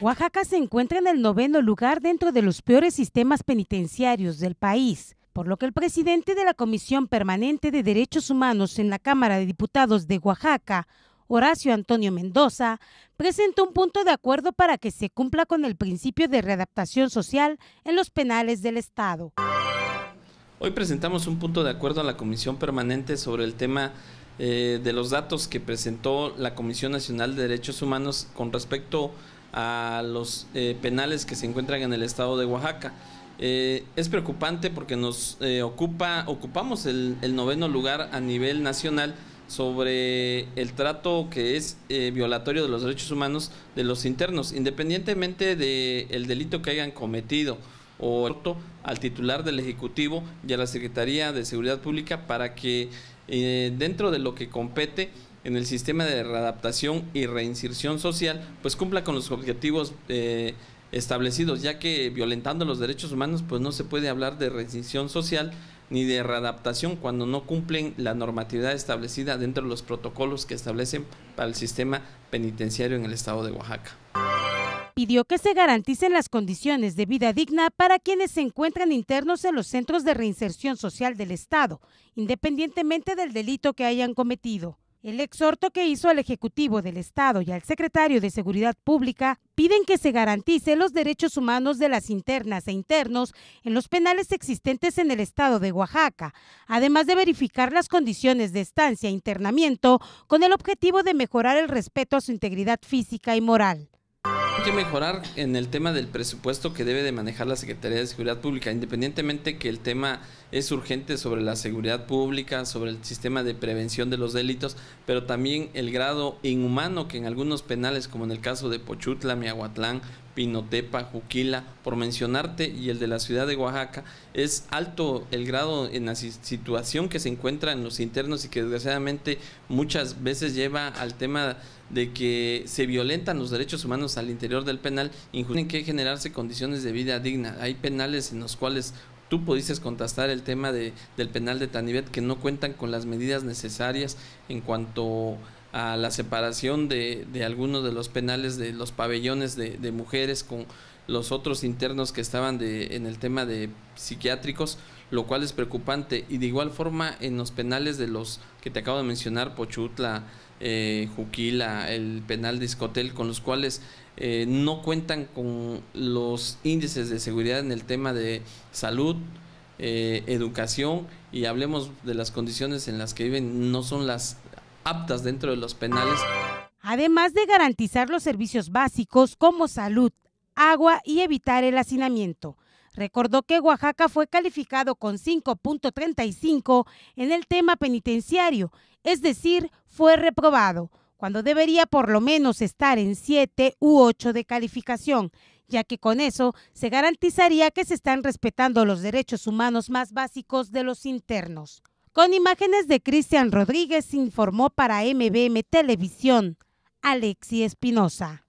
Oaxaca se encuentra en el noveno lugar dentro de los peores sistemas penitenciarios del país, por lo que el presidente de la Comisión Permanente de Derechos Humanos en la Cámara de Diputados de Oaxaca, Horacio Antonio Mendoza, presentó un punto de acuerdo para que se cumpla con el principio de readaptación social en los penales del Estado. Hoy presentamos un punto de acuerdo a la Comisión Permanente sobre el tema eh, de los datos que presentó la Comisión Nacional de Derechos Humanos con respecto a a los eh, penales que se encuentran en el estado de Oaxaca. Eh, es preocupante porque nos eh, ocupa, ocupamos el, el, noveno lugar a nivel nacional sobre el trato que es violatorio de los derechos humanos de los internos, independientemente del el delito que hayan cometido o al titular del Ejecutivo y a la Secretaría de Seguridad Pública para que dentro de lo que compete en el sistema de readaptación y reinserción social, pues cumpla con los objetivos eh, establecidos, ya que violentando los derechos humanos, pues no se puede hablar de reinserción social ni de readaptación cuando no cumplen la normatividad establecida dentro de los protocolos que establecen para el sistema penitenciario en el estado de Oaxaca. Pidió que se garanticen las condiciones de vida digna para quienes se encuentran internos en los centros de reinserción social del Estado, independientemente del delito que hayan cometido. El exhorto que hizo al Ejecutivo del Estado y al Secretario de Seguridad Pública piden que se garantice los derechos humanos de las internas e internos en los penales existentes en el Estado de Oaxaca, además de verificar las condiciones de estancia e internamiento con el objetivo de mejorar el respeto a su integridad física y moral. Hay que mejorar en el tema del presupuesto que debe de manejar la Secretaría de Seguridad Pública, independientemente que el tema es urgente sobre la seguridad pública, sobre el sistema de prevención de los delitos, pero también el grado inhumano que en algunos penales, como en el caso de Pochutla, Miahuatlán, Pinotepa, Juquila, por mencionarte, y el de la ciudad de Oaxaca, es alto el grado en la situación que se encuentra en los internos y que desgraciadamente muchas veces lleva al tema de que se violentan los derechos humanos al interior del penal, tienen que generarse condiciones de vida digna. Hay penales en los cuales tú pudiste contrastar el tema del penal de Tanivet que no cuentan con las medidas necesarias en cuanto a la separación de, de algunos de los penales de los pabellones de, de mujeres con los otros internos que estaban de, en el tema de psiquiátricos, lo cual es preocupante. Y de igual forma en los penales de los que te acabo de mencionar, Pochutla, eh, Juquila, el penal Discotel, con los cuales eh, no cuentan con los índices de seguridad en el tema de salud, eh, educación y hablemos de las condiciones en las que viven, no son las aptas dentro de los penales. Además de garantizar los servicios básicos como salud, agua y evitar el hacinamiento. Recordó que Oaxaca fue calificado con 5.35 en el tema penitenciario, es decir, fue reprobado, cuando debería por lo menos estar en 7 u 8 de calificación, ya que con eso se garantizaría que se están respetando los derechos humanos más básicos de los internos. Con imágenes de Cristian Rodríguez informó para MBM Televisión, Alexi Espinosa.